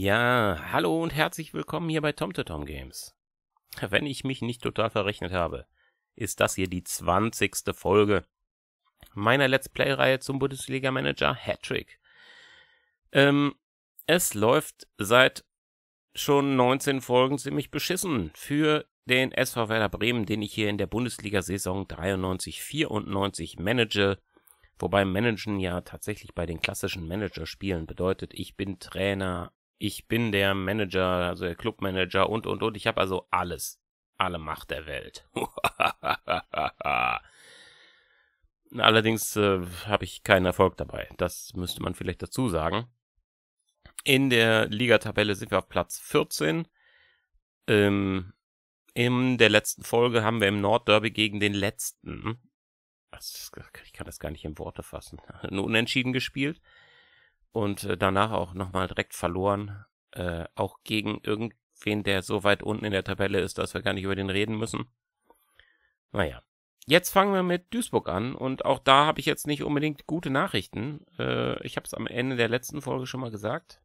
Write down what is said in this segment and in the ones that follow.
Ja, hallo und herzlich willkommen hier bei TomToTom Games. Wenn ich mich nicht total verrechnet habe, ist das hier die 20. Folge meiner Let's Play-Reihe zum Bundesliga-Manager Hattrick. Ähm, es läuft seit schon 19 Folgen ziemlich beschissen für den SV Werder Bremen, den ich hier in der Bundesliga-Saison 93-94 manage. Wobei Managen ja tatsächlich bei den klassischen Managerspielen bedeutet, ich bin Trainer ich bin der Manager, also der Clubmanager und und und. Ich habe also alles, alle Macht der Welt. Allerdings äh, habe ich keinen Erfolg dabei. Das müsste man vielleicht dazu sagen. In der Ligatabelle sind wir auf Platz 14. Ähm, in der letzten Folge haben wir im Nordderby gegen den letzten, ich kann das gar nicht in Worte fassen, nur unentschieden gespielt und äh, danach auch nochmal direkt verloren. Äh, auch gegen irgendwen, der so weit unten in der Tabelle ist, dass wir gar nicht über den reden müssen. Naja. Jetzt fangen wir mit Duisburg an und auch da habe ich jetzt nicht unbedingt gute Nachrichten. Äh, ich habe es am Ende der letzten Folge schon mal gesagt.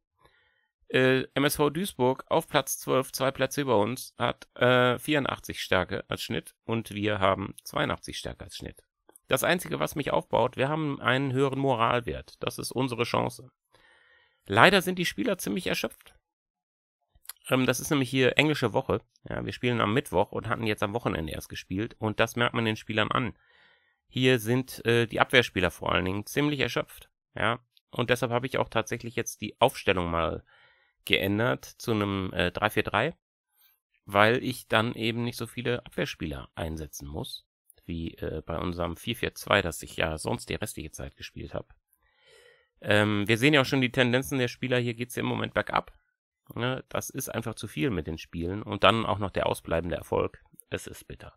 Äh, MSV Duisburg auf Platz 12, zwei Plätze über uns, hat äh, 84 Stärke als Schnitt und wir haben 82 Stärke als Schnitt. Das Einzige, was mich aufbaut, wir haben einen höheren Moralwert. Das ist unsere Chance. Leider sind die Spieler ziemlich erschöpft. Ähm, das ist nämlich hier englische Woche. Ja, wir spielen am Mittwoch und hatten jetzt am Wochenende erst gespielt und das merkt man den Spielern an. Hier sind äh, die Abwehrspieler vor allen Dingen ziemlich erschöpft. Ja, und deshalb habe ich auch tatsächlich jetzt die Aufstellung mal geändert zu einem äh, 3-4-3, weil ich dann eben nicht so viele Abwehrspieler einsetzen muss wie äh, bei unserem 442, das ich ja sonst die restliche Zeit gespielt habe. Ähm, wir sehen ja auch schon die Tendenzen der Spieler, hier geht es ja im Moment bergab. Ne? Das ist einfach zu viel mit den Spielen und dann auch noch der ausbleibende Erfolg. Es ist bitter.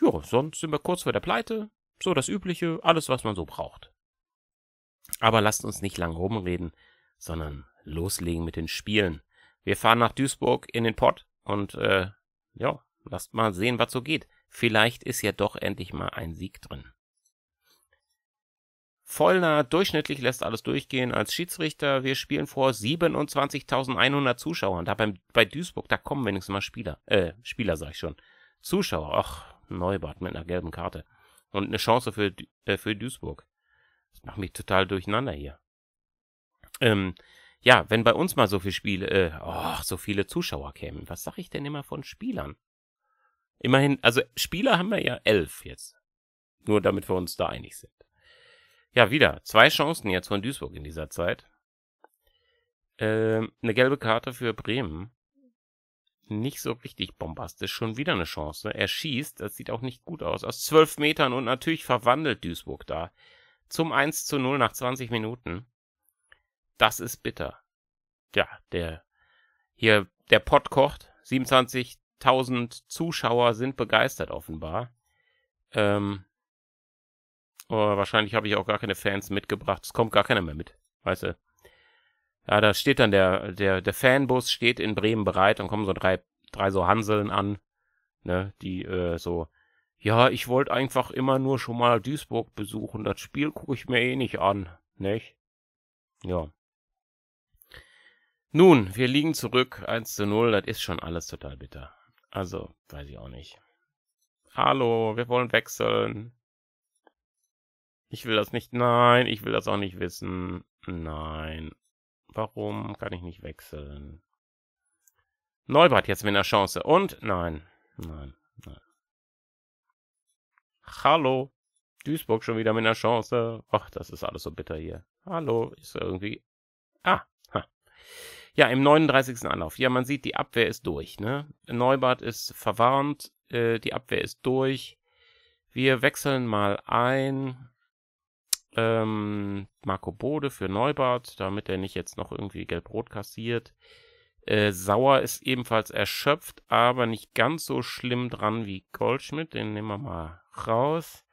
Jo, sonst sind wir kurz vor der Pleite. So das Übliche, alles was man so braucht. Aber lasst uns nicht lang rumreden, sondern loslegen mit den Spielen. Wir fahren nach Duisburg in den Pott und äh, ja, lasst mal sehen, was so geht. Vielleicht ist ja doch endlich mal ein Sieg drin. Vollner durchschnittlich lässt alles durchgehen als Schiedsrichter. Wir spielen vor 27.100 Zuschauern. Da beim, bei Duisburg, da kommen wenigstens mal Spieler. Äh, Spieler sag ich schon. Zuschauer. Ach, Neubart mit einer gelben Karte. Und eine Chance für, äh, für Duisburg. Das macht mich total durcheinander hier. Ähm, ja, wenn bei uns mal so viele Spiele, äh, oh, so viele Zuschauer kämen. Was sag ich denn immer von Spielern? Immerhin, also Spieler haben wir ja elf jetzt. Nur damit wir uns da einig sind. Ja, wieder. Zwei Chancen jetzt von Duisburg in dieser Zeit. Ähm, eine gelbe Karte für Bremen. Nicht so richtig bombastisch. Schon wieder eine Chance. Er schießt, das sieht auch nicht gut aus. Aus zwölf Metern und natürlich verwandelt Duisburg da. Zum 1 zu 0 nach 20 Minuten. Das ist bitter. Ja, der hier, der Pott kocht. 27 1000 Zuschauer sind begeistert offenbar. Ähm, wahrscheinlich habe ich auch gar keine Fans mitgebracht. Es kommt gar keiner mehr mit, weißt du. Ja, da steht dann der, der, der Fanbus steht in Bremen bereit und kommen so drei, drei so Hanseln an, ne, die äh, so, ja, ich wollte einfach immer nur schon mal Duisburg besuchen, das Spiel gucke ich mir eh nicht an, nicht? Ja. Nun, wir liegen zurück, 1 zu 0, das ist schon alles total bitter. Also, weiß ich auch nicht. Hallo, wir wollen wechseln. Ich will das nicht. Nein, ich will das auch nicht wissen. Nein. Warum kann ich nicht wechseln? Neubert jetzt mit einer Chance. Und nein. Nein. nein. Hallo. Duisburg schon wieder mit einer Chance. Ach, das ist alles so bitter hier. Hallo. Ist irgendwie. Ah, ja, im 39. Anlauf. Ja, man sieht, die Abwehr ist durch. Ne? Neubart ist verwarnt, äh, die Abwehr ist durch. Wir wechseln mal ein. Ähm, Marco Bode für Neubart, damit er nicht jetzt noch irgendwie gelb-rot kassiert. Äh, Sauer ist ebenfalls erschöpft, aber nicht ganz so schlimm dran wie Goldschmidt. Den nehmen wir mal raus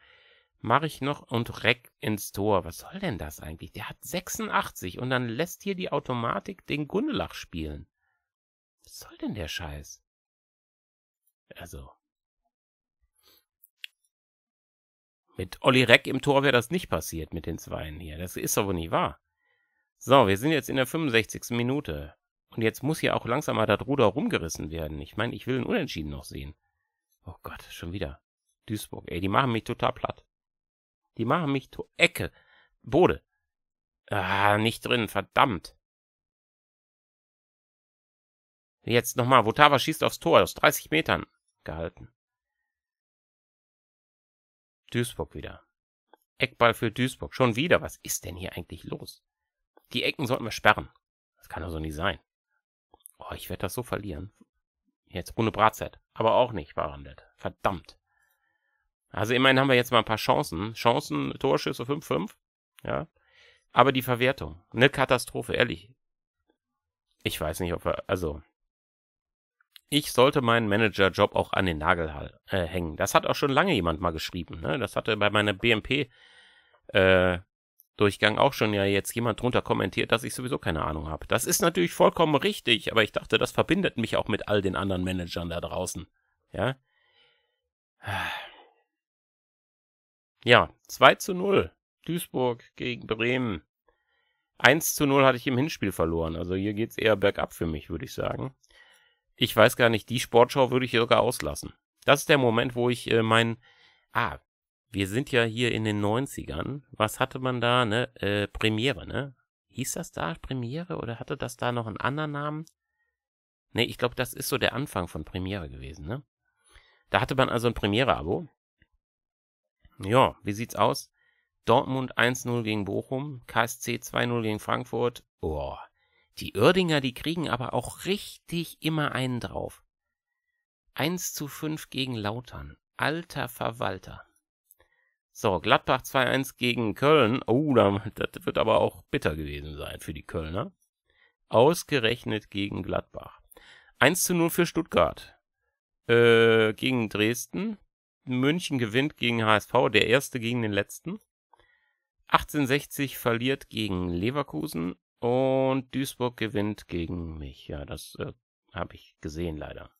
mache ich noch und Reck ins Tor. Was soll denn das eigentlich? Der hat 86 und dann lässt hier die Automatik den Gundelach spielen. Was soll denn der Scheiß? Also. Mit Olli Reck im Tor wäre das nicht passiert mit den Zweien hier. Das ist aber nicht wahr. So, wir sind jetzt in der 65. Minute. Und jetzt muss hier auch langsam mal das Ruder rumgerissen werden. Ich meine, ich will einen Unentschieden noch sehen. Oh Gott, schon wieder. Duisburg, ey, die machen mich total platt. Die machen mich zur Ecke. Bode. Ah, nicht drin, verdammt. Jetzt nochmal. Votava schießt aufs Tor aus 30 Metern. Gehalten. Duisburg wieder. Eckball für Duisburg. Schon wieder. Was ist denn hier eigentlich los? Die Ecken sollten wir sperren. Das kann doch so nicht sein. Oh, ich werde das so verlieren. Jetzt ohne Bratzett. Aber auch nicht, Warandett. Verdammt. Also immerhin haben wir jetzt mal ein paar Chancen. Chancen, Torschüsse 5-5. Ja. Aber die Verwertung, eine Katastrophe, ehrlich. Ich weiß nicht, ob wir. also. Ich sollte meinen Manager-Job auch an den Nagel äh, hängen. Das hat auch schon lange jemand mal geschrieben. Ne? Das hatte bei meiner BMP äh, Durchgang auch schon ja jetzt jemand drunter kommentiert, dass ich sowieso keine Ahnung habe. Das ist natürlich vollkommen richtig, aber ich dachte, das verbindet mich auch mit all den anderen Managern da draußen. Ja. Ja, 2 zu 0. Duisburg gegen Bremen. 1 zu 0 hatte ich im Hinspiel verloren. Also hier geht's eher bergab für mich, würde ich sagen. Ich weiß gar nicht, die Sportschau würde ich hier sogar auslassen. Das ist der Moment, wo ich äh, mein. Ah, wir sind ja hier in den 90ern. Was hatte man da, ne? Äh, Premiere, ne? Hieß das da Premiere oder hatte das da noch einen anderen Namen? Ne, ich glaube, das ist so der Anfang von Premiere gewesen, ne? Da hatte man also ein Premiere-Abo ja, wie sieht's aus? Dortmund 1-0 gegen Bochum, KSC 2-0 gegen Frankfurt. Oh, die Oerdinger, die kriegen aber auch richtig immer einen drauf. 1 zu 5 gegen Lautern. Alter Verwalter. So, Gladbach 2-1 gegen Köln. Oh, das wird aber auch bitter gewesen sein für die Kölner. Ausgerechnet gegen Gladbach. 1 zu 0 für Stuttgart. Äh, gegen Dresden. München gewinnt gegen HSV, der erste gegen den letzten. 1860 verliert gegen Leverkusen und Duisburg gewinnt gegen mich. Ja, das äh, habe ich gesehen leider.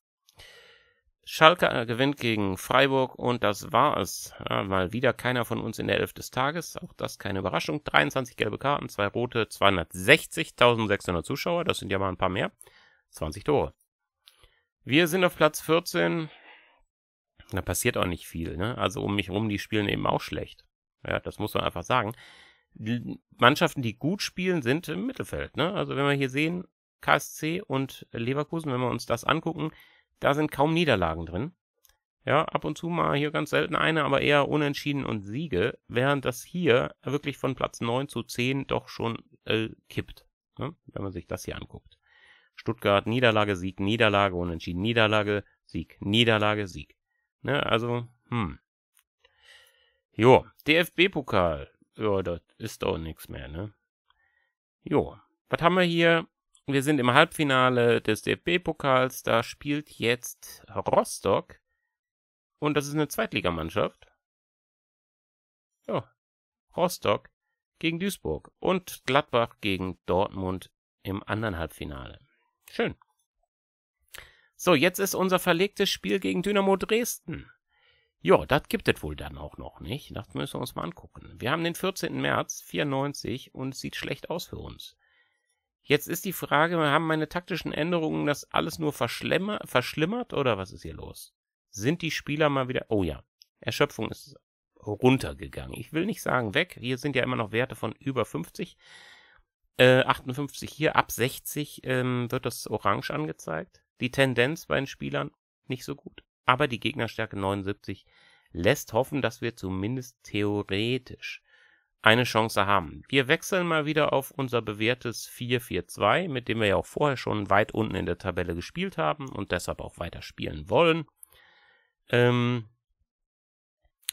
Schalke äh, gewinnt gegen Freiburg und das war es. Ja, mal wieder keiner von uns in der Elf des Tages. Auch das keine Überraschung. 23 gelbe Karten, zwei rote, 260.600 Zuschauer. Das sind ja mal ein paar mehr. 20 Tore. Wir sind auf Platz 14 da passiert auch nicht viel. Ne? Also um mich rum, die spielen eben auch schlecht. Ja, das muss man einfach sagen. Mannschaften, die gut spielen, sind im Mittelfeld. Ne? Also wenn wir hier sehen, KSC und Leverkusen, wenn wir uns das angucken, da sind kaum Niederlagen drin. Ja, ab und zu mal hier ganz selten eine, aber eher Unentschieden und Siege, während das hier wirklich von Platz 9 zu 10 doch schon äh, kippt, ne? wenn man sich das hier anguckt. Stuttgart, Niederlage, Sieg, Niederlage, Unentschieden, Niederlage, Sieg, Niederlage, Sieg. Ne, also, hm. Jo, DFB-Pokal. Ja, das ist doch nichts mehr, ne? Jo, was haben wir hier? Wir sind im Halbfinale des DFB-Pokals. Da spielt jetzt Rostock. Und das ist eine Zweitligamannschaft. Ja, Rostock gegen Duisburg und Gladbach gegen Dortmund im anderen Halbfinale. Schön. So, jetzt ist unser verlegtes Spiel gegen Dynamo Dresden. Ja, das gibt es wohl dann auch noch, nicht? Das müssen wir uns mal angucken. Wir haben den 14. März 94 und sieht schlecht aus für uns. Jetzt ist die Frage, haben meine taktischen Änderungen das alles nur verschlimmert oder was ist hier los? Sind die Spieler mal wieder... Oh ja, Erschöpfung ist runtergegangen. Ich will nicht sagen weg, hier sind ja immer noch Werte von über 50. Äh, 58 hier, ab 60 ähm, wird das orange angezeigt. Die Tendenz bei den Spielern nicht so gut. Aber die Gegnerstärke 79 lässt hoffen, dass wir zumindest theoretisch eine Chance haben. Wir wechseln mal wieder auf unser bewährtes 4-4-2, mit dem wir ja auch vorher schon weit unten in der Tabelle gespielt haben und deshalb auch weiter spielen wollen. Ähm,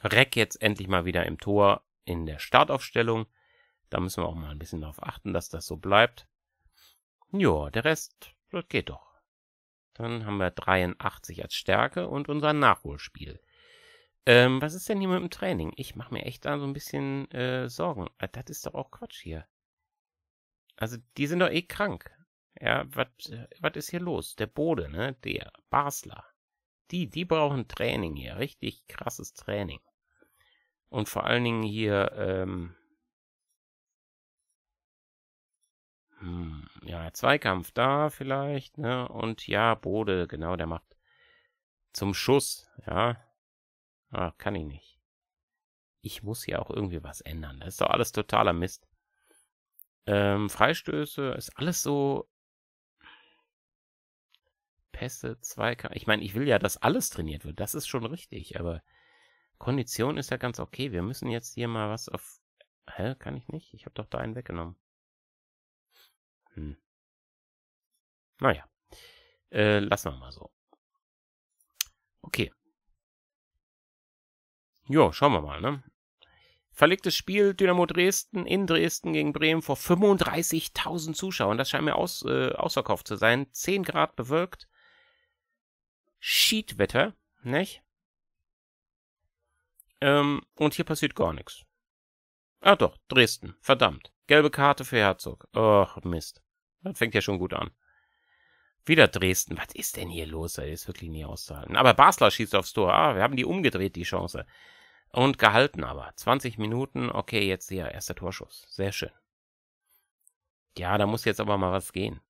Reck jetzt endlich mal wieder im Tor in der Startaufstellung. Da müssen wir auch mal ein bisschen darauf achten, dass das so bleibt. Ja, der Rest, das geht doch. Dann haben wir 83 als Stärke und unser Nachholspiel. Ähm, was ist denn hier mit dem Training? Ich mache mir echt da so ein bisschen äh, Sorgen. Ah, das ist doch auch Quatsch hier. Also, die sind doch eh krank. Ja, was äh, ist hier los? Der Bode, ne? Der Basler. Die, die brauchen Training hier. Richtig krasses Training. Und vor allen Dingen hier, ähm. Hm ja, Zweikampf da vielleicht, ne? Und ja, Bode, genau, der macht zum Schuss, ja. Ah, kann ich nicht. Ich muss hier auch irgendwie was ändern. Das ist doch alles totaler Mist. Ähm, Freistöße ist alles so. Pässe, Zweikampf. Ich meine, ich will ja, dass alles trainiert wird. Das ist schon richtig, aber Kondition ist ja ganz okay. Wir müssen jetzt hier mal was auf. Hä, kann ich nicht? Ich habe doch da einen weggenommen. Hm. Naja. Äh, lassen wir mal so. Okay. Jo, schauen wir mal, ne? Verlegtes Spiel Dynamo Dresden in Dresden gegen Bremen vor 35.000 Zuschauern. Das scheint mir aus, äh, ausverkauft zu sein. 10 Grad bewölkt. Schiedwetter, nicht? Ähm, und hier passiert gar nichts. Ah doch, Dresden. Verdammt. Gelbe Karte für Herzog. Och, Mist. Das fängt ja schon gut an. Wieder Dresden. Was ist denn hier los? Das ist wirklich nie auszuhalten. Aber Basler schießt aufs Tor. Ah, wir haben die umgedreht, die Chance. Und gehalten aber. 20 Minuten. Okay, jetzt hier. Erster Torschuss. Sehr schön. Ja, da muss jetzt aber mal was gehen.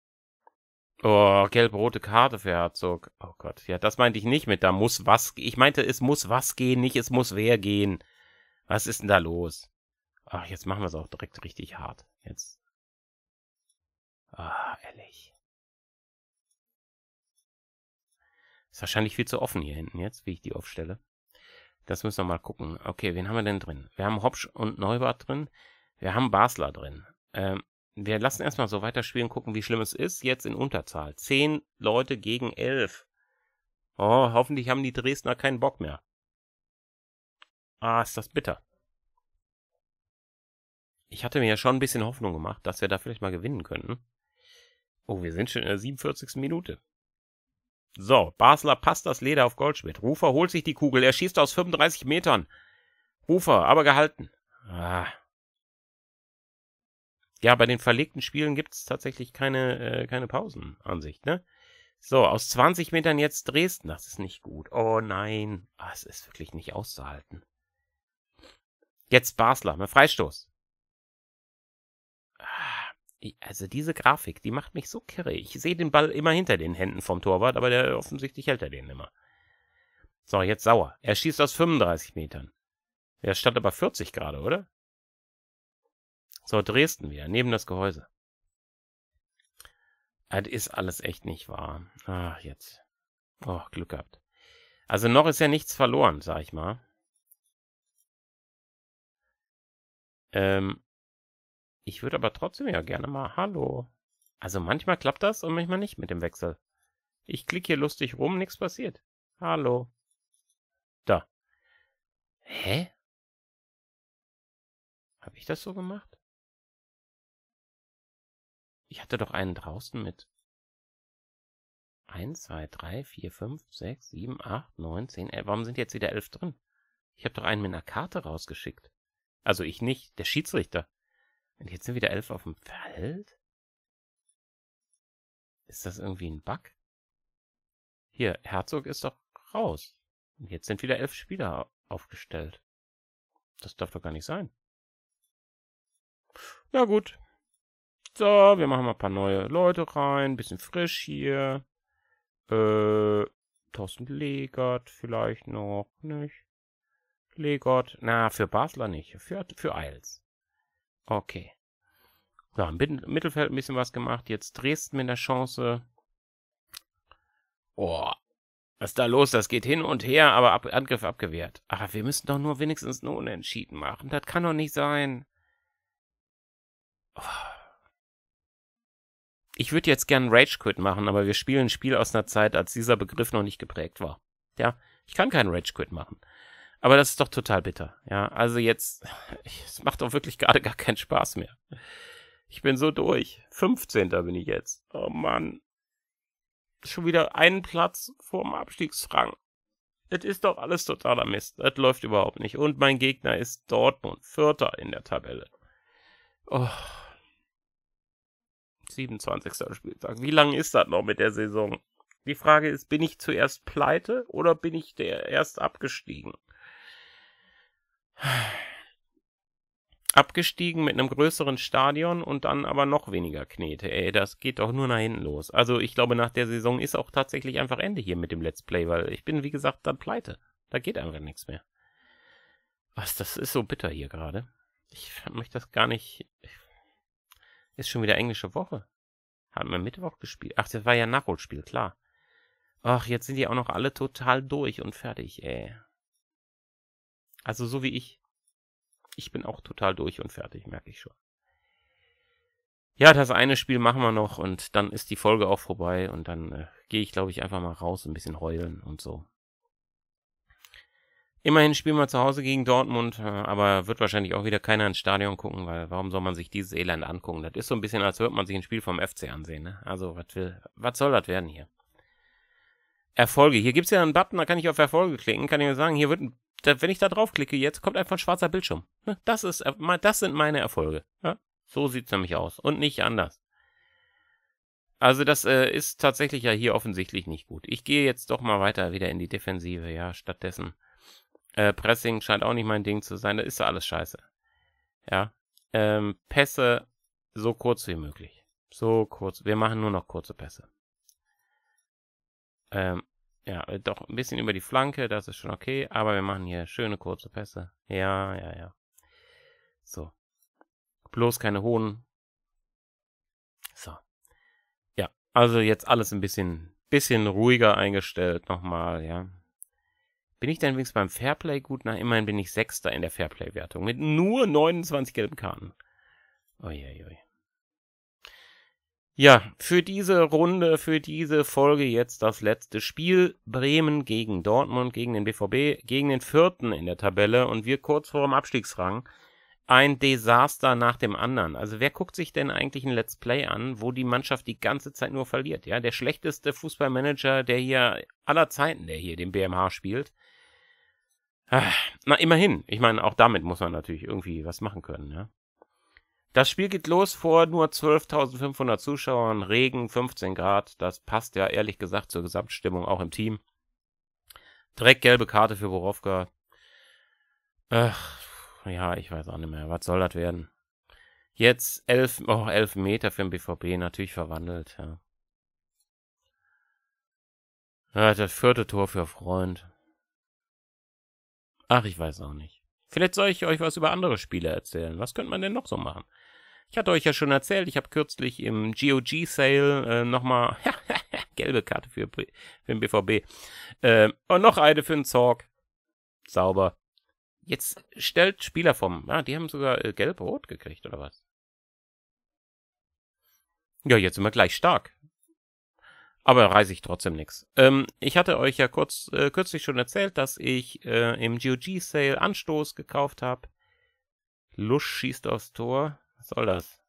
Oh, gelb-rote Karte für Herzog. Oh Gott. Ja, das meinte ich nicht mit da muss was. Ich meinte, es muss was gehen, nicht es muss wer gehen. Was ist denn da los? Ach, jetzt machen wir es auch direkt richtig hart. Jetzt. Ah, ehrlich. Ist wahrscheinlich viel zu offen hier hinten jetzt, wie ich die aufstelle. Das müssen wir mal gucken. Okay, wen haben wir denn drin? Wir haben Hopsch und Neubart drin. Wir haben Basler drin. Ähm, wir lassen erstmal so weiterspielen, gucken, wie schlimm es ist. Jetzt in Unterzahl. Zehn Leute gegen elf. Oh, hoffentlich haben die Dresdner keinen Bock mehr. Ah, ist das bitter ich hatte mir ja schon ein bisschen Hoffnung gemacht, dass wir da vielleicht mal gewinnen könnten. Oh, wir sind schon in der 47. Minute. So, Basler passt das Leder auf Goldschmidt. Rufer holt sich die Kugel. Er schießt aus 35 Metern. Rufer, aber gehalten. Ah. Ja, bei den verlegten Spielen gibt's tatsächlich keine, äh, keine Pausenansicht, ne? So, aus 20 Metern jetzt Dresden. Das ist nicht gut. Oh nein. Das ah, ist wirklich nicht auszuhalten. Jetzt Basler, mit ne? Freistoß. Also diese Grafik, die macht mich so kirre. Ich sehe den Ball immer hinter den Händen vom Torwart, aber der offensichtlich hält er den immer. So, jetzt sauer. Er schießt aus 35 Metern. Er stand aber 40 gerade, oder? So, Dresden wieder, neben das Gehäuse. Das ist alles echt nicht wahr. Ach, jetzt. Oh, Glück gehabt. Also noch ist ja nichts verloren, sag ich mal. Ähm, ich würde aber trotzdem ja gerne mal Hallo. Also manchmal klappt das und manchmal nicht mit dem Wechsel. Ich klicke hier lustig rum, nichts passiert. Hallo. Da. Hä? Habe ich das so gemacht? Ich hatte doch einen draußen mit. 1, 2, 3, 4, 5, 6, 7, 8, 9, 10, 11. Warum sind jetzt wieder elf drin? Ich habe doch einen mit einer Karte rausgeschickt. Also ich nicht, der Schiedsrichter. Und jetzt sind wieder elf auf dem Feld? Ist das irgendwie ein Bug? Hier, Herzog ist doch raus. Und jetzt sind wieder elf Spieler aufgestellt. Das darf doch gar nicht sein. Na gut. So, wir machen mal ein paar neue Leute rein. Bisschen frisch hier. Äh, Thorsten Legert vielleicht noch, nicht? Legert, na, für Basler nicht. Für, für Eils. Okay. So, im Mittelfeld ein bisschen was gemacht. Jetzt Dresden mit der Chance. Oh, was ist da los? Das geht hin und her, aber Ab Angriff abgewehrt. Ach, wir müssen doch nur wenigstens nur unentschieden machen. Das kann doch nicht sein. Oh. Ich würde jetzt gern Rage Quit machen, aber wir spielen ein Spiel aus einer Zeit, als dieser Begriff noch nicht geprägt war. Ja, ich kann keinen Rage Quit machen. Aber das ist doch total bitter. Ja, also jetzt, es macht doch wirklich gerade gar keinen Spaß mehr. Ich bin so durch. 15. bin ich jetzt. Oh Mann. Schon wieder einen Platz vorm Abstiegsrang. Es ist doch alles totaler Mist. Es läuft überhaupt nicht. Und mein Gegner ist Dortmund, Vierter in der Tabelle. Oh. 27. Spieltag. Wie lange ist das noch mit der Saison? Die Frage ist, bin ich zuerst pleite oder bin ich der erst abgestiegen? abgestiegen mit einem größeren Stadion und dann aber noch weniger Knete. Ey, das geht doch nur nach hinten los. Also ich glaube, nach der Saison ist auch tatsächlich einfach Ende hier mit dem Let's Play, weil ich bin, wie gesagt, dann pleite. Da geht einfach nichts mehr. Was, das ist so bitter hier gerade. Ich möchte das gar nicht. Ist schon wieder englische Woche. Haben wir Mittwoch gespielt. Ach, das war ja Nachholspiel, klar. Ach, jetzt sind die auch noch alle total durch und fertig, ey. Also so wie ich. Ich bin auch total durch und fertig, merke ich schon. Ja, das eine Spiel machen wir noch und dann ist die Folge auch vorbei und dann äh, gehe ich, glaube ich, einfach mal raus, ein bisschen heulen und so. Immerhin spielen wir zu Hause gegen Dortmund, äh, aber wird wahrscheinlich auch wieder keiner ins Stadion gucken, weil warum soll man sich dieses Elend angucken? Das ist so ein bisschen, als würde man sich ein Spiel vom FC ansehen. Ne? Also, was soll das werden hier? Erfolge. Hier gibt's ja einen Button, da kann ich auf Erfolge klicken, kann ich mir sagen, hier wird ein da, wenn ich da draufklicke jetzt, kommt einfach ein schwarzer Bildschirm. Ne, das, ist, äh, das sind meine Erfolge. Ja? So sieht's nämlich aus und nicht anders. Also das äh, ist tatsächlich ja hier offensichtlich nicht gut. Ich gehe jetzt doch mal weiter wieder in die Defensive, ja, stattdessen. Äh, Pressing scheint auch nicht mein Ding zu sein, da ist ja alles scheiße. Ja, ähm, Pässe so kurz wie möglich. So kurz, wir machen nur noch kurze Pässe. Ähm, ja, äh, doch ein bisschen über die Flanke, das ist schon okay, aber wir machen hier schöne kurze Pässe. Ja, ja, ja. So. Bloß keine hohen. So. Ja, also jetzt alles ein bisschen, bisschen ruhiger eingestellt nochmal, ja. Bin ich denn übrigens beim Fairplay gut? Na, immerhin bin ich Sechster in der Fairplay-Wertung mit nur 29 gelben Karten. Uiuiui. Ui. Ja, für diese Runde, für diese Folge jetzt das letzte Spiel. Bremen gegen Dortmund, gegen den BVB, gegen den vierten in der Tabelle und wir kurz vor dem Abstiegsrang. Ein Desaster nach dem anderen. Also wer guckt sich denn eigentlich ein Let's Play an, wo die Mannschaft die ganze Zeit nur verliert? Ja, der schlechteste Fußballmanager, der hier aller Zeiten, der hier den BMH spielt. Ah, na, immerhin. Ich meine, auch damit muss man natürlich irgendwie was machen können, ja. Das Spiel geht los vor nur 12.500 Zuschauern, Regen, 15 Grad. Das passt ja ehrlich gesagt zur Gesamtstimmung auch im Team. Direkt gelbe Karte für Borowka. Ach, ja, ich weiß auch nicht mehr. Was soll das werden? Jetzt elf, auch oh, elf Meter für den BVB, natürlich verwandelt. Ja. ja. das vierte Tor für Freund. Ach, ich weiß auch nicht. Vielleicht soll ich euch was über andere Spiele erzählen. Was könnte man denn noch so machen? Ich hatte euch ja schon erzählt, ich habe kürzlich im GOG-Sale äh, nochmal gelbe Karte für, für den BVB äh, und noch eine für den Zorg. Sauber. Jetzt stellt Spieler vom, ja, die haben sogar äh, gelb-rot gekriegt oder was? Ja, jetzt sind wir gleich stark. Aber reise ich trotzdem nix. Ähm, ich hatte euch ja kurz äh, kürzlich schon erzählt, dass ich äh, im GOG-Sale Anstoß gekauft habe. Lusch schießt aufs Tor. Was soll das?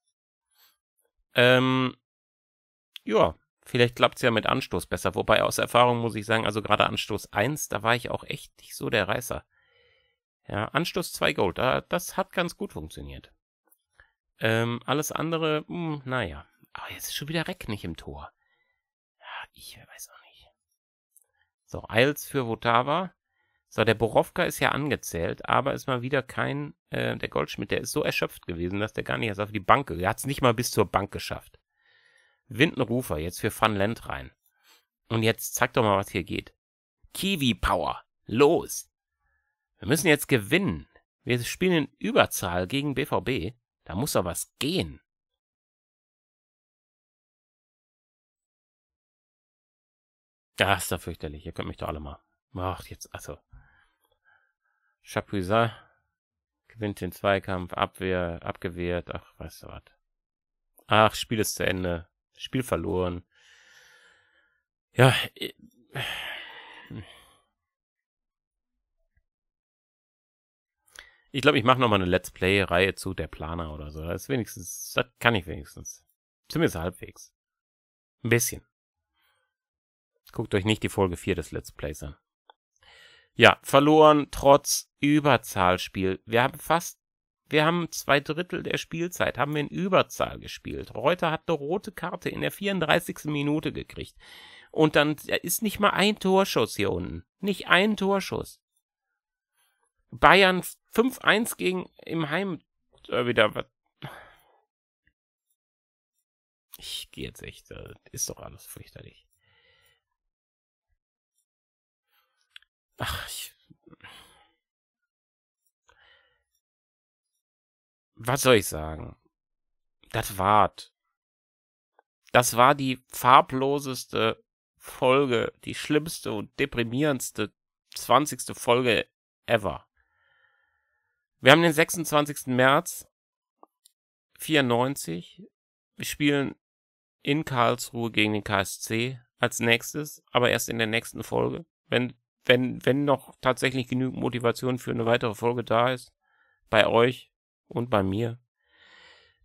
Ähm, ja, vielleicht klappt es ja mit Anstoß besser. Wobei aus Erfahrung muss ich sagen, also gerade Anstoß 1, da war ich auch echt nicht so der Reißer. Ja, Anstoß 2 Gold, da, das hat ganz gut funktioniert. Ähm, alles andere, mh, hm, naja. Aber jetzt ist schon wieder Reck nicht im Tor. Ja, ich weiß auch nicht. So, Eils für Votava. So, der Borowka ist ja angezählt, aber ist mal wieder kein, äh, der Goldschmidt, der ist so erschöpft gewesen, dass der gar nicht erst auf die Bank, er hat es nicht mal bis zur Bank geschafft. Windenrufer, jetzt für Van Lent rein. Und jetzt zeig doch mal, was hier geht. Kiwi Power, los! Wir müssen jetzt gewinnen. Wir spielen in Überzahl gegen BVB. Da muss doch was gehen. Das ist doch fürchterlich. Ihr könnt mich doch alle mal. Macht jetzt, also. Chapuisat gewinnt den Zweikampf, Abwehr, abgewehrt, ach, weißt du was. Ach, Spiel ist zu Ende. Spiel verloren. Ja. Ich, ich glaube, ich mache nochmal eine Let's Play-Reihe zu der Planer oder so. Das ist wenigstens, das kann ich wenigstens. Zumindest halbwegs. Ein bisschen. Guckt euch nicht die Folge 4 des Let's Plays an. Ja, verloren trotz Überzahlspiel. Wir haben fast, wir haben zwei Drittel der Spielzeit, haben wir in Überzahl gespielt. Reuter hat eine rote Karte in der 34. Minute gekriegt. Und dann ist nicht mal ein Torschuss hier unten. Nicht ein Torschuss. Bayern 5-1 gegen im Heim äh, wieder was. Ich gehe jetzt echt, äh, ist doch alles fürchterlich. Ach, ich. Was soll ich sagen? Das wart. Das war die farbloseste Folge, die schlimmste und deprimierendste 20. Folge ever. Wir haben den 26. März 94. Wir spielen in Karlsruhe gegen den KSC als nächstes, aber erst in der nächsten Folge. Wenn wenn, wenn noch tatsächlich genügend Motivation für eine weitere Folge da ist, bei euch und bei mir.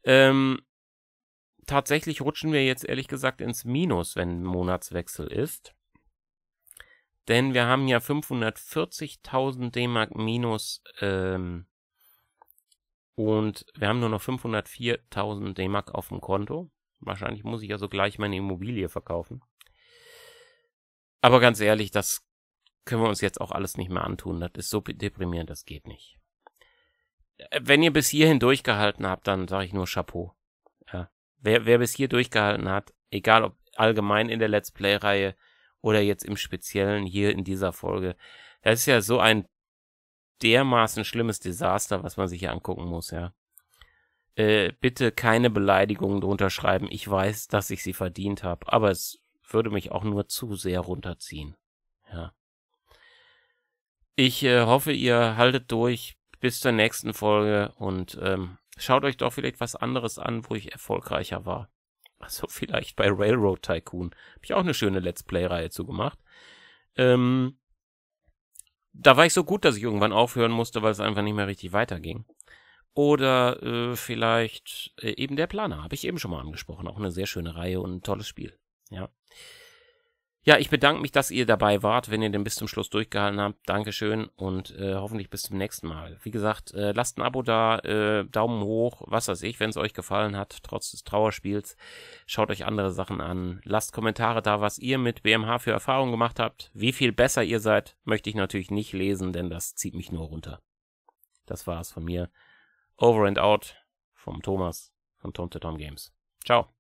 Ähm, tatsächlich rutschen wir jetzt ehrlich gesagt ins Minus, wenn Monatswechsel ist. Denn wir haben ja 540.000 D-Mark minus ähm, und wir haben nur noch 504.000 D-Mark auf dem Konto. Wahrscheinlich muss ich also gleich meine Immobilie verkaufen. Aber ganz ehrlich, das können wir uns jetzt auch alles nicht mehr antun. Das ist so deprimierend, das geht nicht. Äh, wenn ihr bis hierhin durchgehalten habt, dann sage ich nur Chapeau. Ja. Wer, wer bis hier durchgehalten hat, egal ob allgemein in der Let's Play-Reihe oder jetzt im Speziellen hier in dieser Folge, das ist ja so ein dermaßen schlimmes Desaster, was man sich hier angucken muss, ja. Äh, bitte keine Beleidigungen drunter schreiben. Ich weiß, dass ich sie verdient habe, aber es würde mich auch nur zu sehr runterziehen. Ja. Ich äh, hoffe, ihr haltet durch bis zur nächsten Folge und ähm, schaut euch doch vielleicht was anderes an, wo ich erfolgreicher war. Also vielleicht bei Railroad Tycoon. Habe ich auch eine schöne Let's Play-Reihe zugemacht. Ähm, da war ich so gut, dass ich irgendwann aufhören musste, weil es einfach nicht mehr richtig weiterging. Oder äh, vielleicht äh, eben der Planer, habe ich eben schon mal angesprochen. Auch eine sehr schöne Reihe und ein tolles Spiel. Ja. Ja, ich bedanke mich, dass ihr dabei wart, wenn ihr den bis zum Schluss durchgehalten habt. Dankeschön und äh, hoffentlich bis zum nächsten Mal. Wie gesagt, äh, lasst ein Abo da, äh, Daumen hoch, was weiß ich, wenn es euch gefallen hat, trotz des Trauerspiels. Schaut euch andere Sachen an. Lasst Kommentare da, was ihr mit BMH für Erfahrungen gemacht habt. Wie viel besser ihr seid, möchte ich natürlich nicht lesen, denn das zieht mich nur runter. Das war's von mir. Over and out vom Thomas von Tom to Tom Games. Ciao.